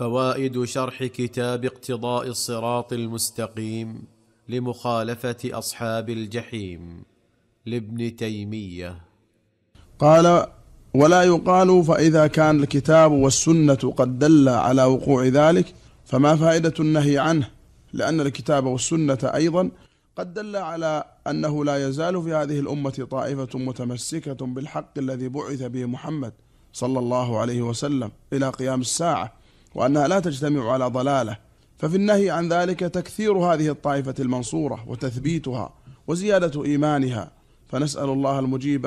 فوائد شرح كتاب اقتضاء الصراط المستقيم لمخالفه اصحاب الجحيم لابن تيميه قال ولا يقال فاذا كان الكتاب والسنه قد دل على وقوع ذلك فما فائده النهي عنه لان الكتاب والسنه ايضا قد دل على انه لا يزال في هذه الامه طائفه متمسكه بالحق الذي بعث به محمد صلى الله عليه وسلم الى قيام الساعه وأنها لا تجتمع على ضلالة ففي النهي عن ذلك تكثير هذه الطائفة المنصورة وتثبيتها وزيادة إيمانها فنسأل الله المجيب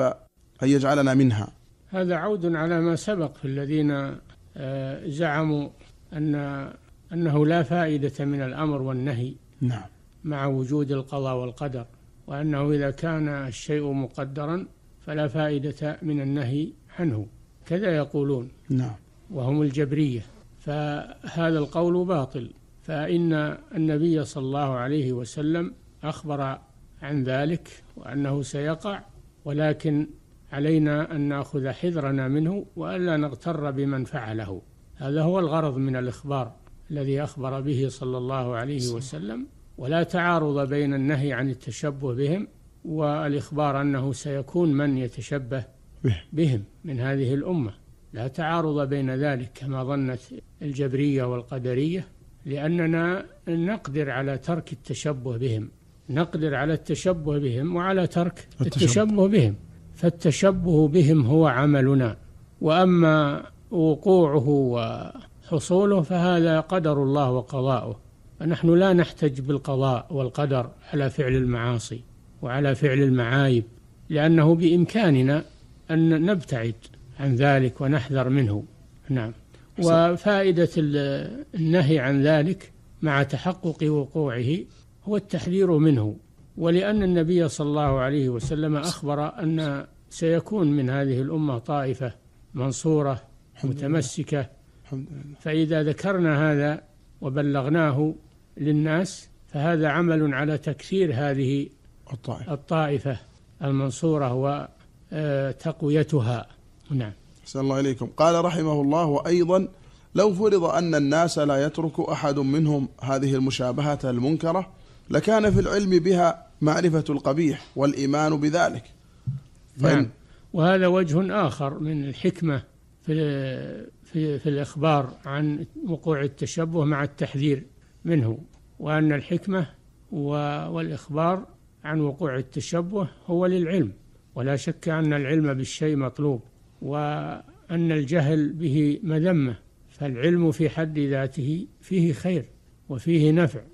أن يجعلنا منها هذا عود على ما سبق في الذين آه، زعموا أن أنه لا فائدة من الأمر والنهي نعم مع وجود القضاء والقدر وأنه إذا كان الشيء مقدرا فلا فائدة من النهي عنه كذا يقولون نعم وهم الجبرية فهذا القول باطل فإن النبي صلى الله عليه وسلم أخبر عن ذلك وأنه سيقع ولكن علينا أن نأخذ حذرنا منه وألا نغتر بمن فعله هذا هو الغرض من الإخبار الذي أخبر به صلى الله عليه وسلم ولا تعارض بين النهي عن التشبه بهم والإخبار أنه سيكون من يتشبه بهم من هذه الأمة لا تعارض بين ذلك كما ظنت الجبرية والقدرية لأننا نقدر على ترك التشبه بهم نقدر على التشبه بهم وعلى ترك التشبه, التشبه بهم فالتشبه بهم هو عملنا وأما وقوعه وحصوله فهذا قدر الله وقضاؤه نحن لا نحتج بالقضاء والقدر على فعل المعاصي وعلى فعل المعايب لأنه بإمكاننا أن نبتعد عن ذلك ونحذر منه نعم وفائدة النهي عن ذلك مع تحقق وقوعه هو التحذير منه ولأن النبي صلى الله عليه وسلم أخبر أن سيكون من هذه الأمة طائفة منصورة متمسكة فإذا ذكرنا هذا وبلغناه للناس فهذا عمل على تكثير هذه الطائفة المنصورة وتقويتها نعم أحسن الله إليكم قال رحمه الله وأيضا لو فرض أن الناس لا يترك أحد منهم هذه المشابهة المنكرة لكان في العلم بها معرفة القبيح والإيمان بذلك نعم وهذا وجه آخر من الحكمة في, في, في الإخبار عن وقوع التشبه مع التحذير منه وأن الحكمة والإخبار عن وقوع التشبه هو للعلم ولا شك أن العلم بالشيء مطلوب وأن الجهل به مذمة فالعلم في حد ذاته فيه خير وفيه نفع